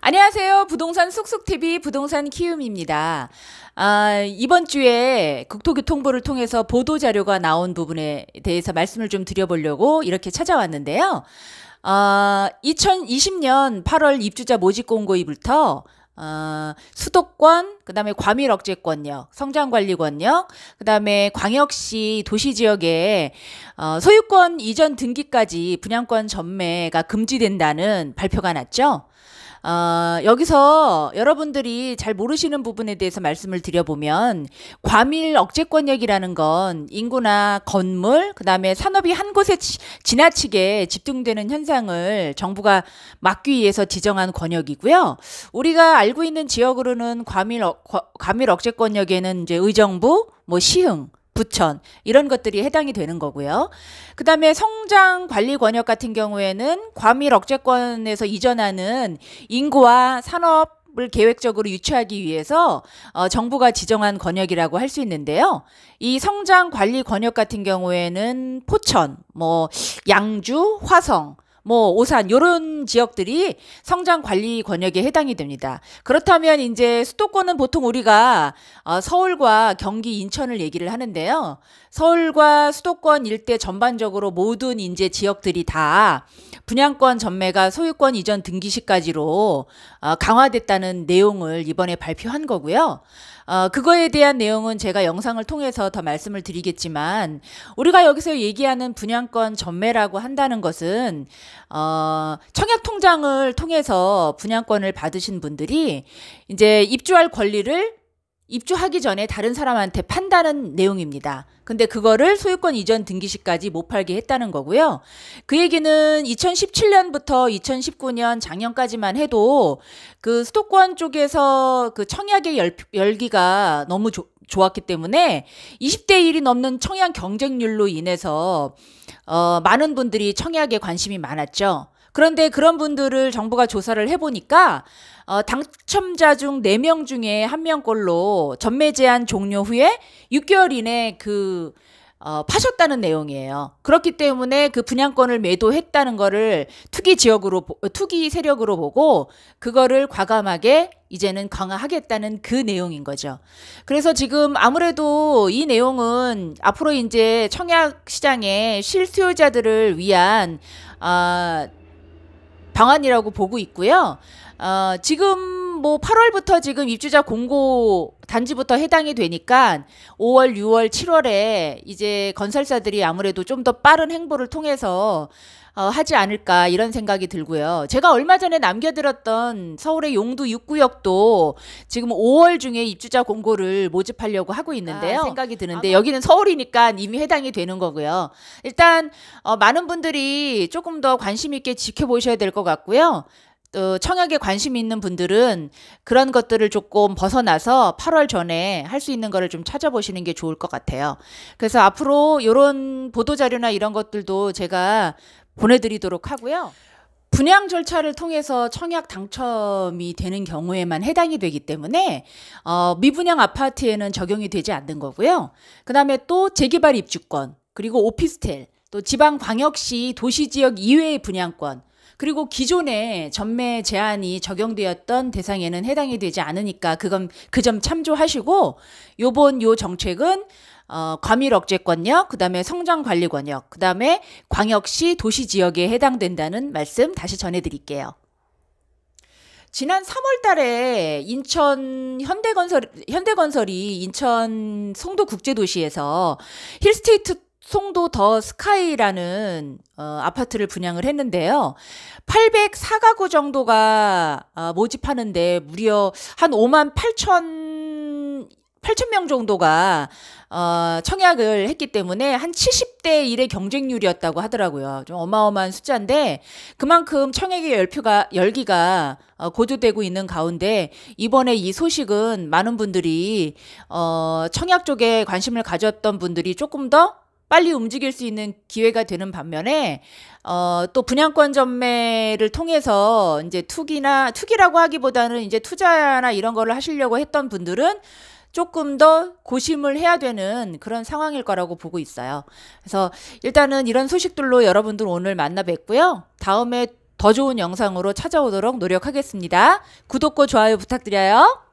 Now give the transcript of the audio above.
안녕하세요. 부동산 쑥쑥TV 부동산 키움입니다. 아, 이번 주에 국토교통부를 통해서 보도자료가 나온 부분에 대해서 말씀을 좀 드려보려고 이렇게 찾아왔는데요. 아, 2020년 8월 입주자 모집 공고일부터 어, 수도권, 그 다음에 과밀억제권역, 성장관리권역, 그 다음에 광역시 도시지역의 어, 소유권 이전 등기까지 분양권 전매가 금지된다는 발표가 났죠. 어, 여기서 여러분들이 잘 모르시는 부분에 대해서 말씀을 드려보면 과밀 억제권역이라는 건 인구나 건물 그다음에 산업이 한 곳에 지, 지나치게 집중되는 현상을 정부가 막기 위해서 지정한 권역이고요. 우리가 알고 있는 지역으로는 과밀 어, 과, 밀 억제권역에는 이제 의정부 뭐 시흥, 부천 이런 것들이 해당이 되는 거고요. 그다음에 성장 관리 권역 같은 경우에는 과밀 억제권에서 이전하는 인구와 산업 을 계획적으로 유치하기 위해서 어, 정부가 지정한 권역이라고 할 수 있는데요. 이 성장 관리 권역 같은 경우에는 포천, 뭐 양주, 화성 뭐 오산 요런 지역들이 성장 관리 권역에 해당이 됩니다. 그렇다면 이제 수도권은 보통 우리가 어, 서울과 경기 인천을 얘기를 하는데요. 서울과 수도권 일대 전반적으로 모든 인제 지역들이 다 분양권 전매가 소유권 이전 등기 시까지로 어, 강화됐다는 내용을 이번에 발표한 거고요. 어, 그거에 대한 내용은 제가 영상을 통해서 더 말씀을 드리겠지만 우리가 여기서 얘기하는 분양권 전매라고 한다는 것은 어, 청약 통장을 통해서 분양권을 받으신 분들이 이제 입주할 권리를 입주하기 전에 다른 사람한테 판다는 내용입니다. 근데 그거를 소유권 이전 등기시까지 못 팔게 했다는 거고요. 그 얘기는 2017년부터 2019년 작년까지만 해도 그 수도권 쪽에서 그 청약의 열, 열기가 너무 좋, 좋았기 때문에 20대 1이 넘는 청약 경쟁률로 인해서 어, 많은 분들이 청약에 관심이 많았죠. 그런데 그런 분들을 정부가 조사를 해보니까 어, 당첨자 중 4명 중에 1명꼴로 전매 제한 종료 후에 6개월 이내 그 어, 파셨다는 내용이에요. 그렇기 때문에 그 분양권을 매도했다는 거를 투기 지역으로 어, 투기 세력으로 보고 그거를 과감하게 이제는 강화하겠다는 그 내용인 거죠. 그래서 지금 아무래도 이 내용은 앞으로 이제 청약 시장의 실수요자들을 위한 어, 방안이라고 보고 있고요. 어, 지금 뭐 8월부터 지금 입주자 공고 단지부터 해당이 되니까 5월, 6월, 7월에 이제 건설사들이 아무래도 좀 더 빠른 행보를 통해서 어, 하지 않을까 이런 생각이 들고요. 제가 얼마 전에 남겨드렸던 서울의 용두 6구역도 지금 5월 중에 입주자 공고를 모집하려고 하고 있는데요. 아, 생각이 드는데 아, 여기는 서울이니까 이미 해당이 되는 거고요. 일단 어, 많은 분들이 조금 더 관심 있게 지켜보셔야 될 것 같고요. 또 어, 청약에 관심 있는 분들은 그런 것들을 조금 벗어나서 8월 전에 할 수 있는 거를 좀 찾아보시는 게 좋을 것 같아요. 그래서 앞으로 이런 보도자료나 이런 것들도 제가 보내드리도록 하고요. 분양 절차를 통해서 청약 당첨이 되는 경우에만 해당이 되기 때문에 어, 미분양 아파트에는 적용이 되지 않는 거고요. 그 다음에 또 재개발 입주권 그리고 오피스텔 또 지방광역시 도시지역 이외의 분양권 그리고 기존에 전매 제한이 적용되었던 대상에는 해당이 되지 않으니까 그건 그 점 참조하시고 요번 요 정책은 어, 과밀 억제권역, 그 다음에 성장관리권역, 그 다음에 광역시 도시지역에 해당된다는 말씀 다시 전해드릴게요. 지난 3월 달에 인천 현대건설, 현대건설이 인천 송도 국제도시에서 힐스테이트 송도 더 스카이라는 어, 아파트를 분양을 했는데요. 804가구 정도가 어, 모집하는데 무려 한 5만 8천 8천 명 정도가 어, 청약을 했기 때문에 한 70대 1의 경쟁률이었다고 하더라고요. 좀 어마어마한 숫자인데 그만큼 청약의 열표가 열기가 어, 고조되고 있는 가운데 이번에 이 소식은 많은 분들이 어, 청약 쪽에 관심을 가졌던 분들이 조금 더 빨리 움직일 수 있는 기회가 되는 반면에 어, 또 분양권 전매를 통해서 이제 투기나 투기라고 하기보다는 이제 투자나 이런 거를 하시려고 했던 분들은 조금 더 고심을 해야 되는 그런 상황일 거라고 보고 있어요. 그래서 일단은 이런 소식들로 여러분들 오늘 만나 뵙고요. 다음에 더 좋은 영상으로 찾아오도록 노력하겠습니다. 구독과 좋아요 부탁드려요.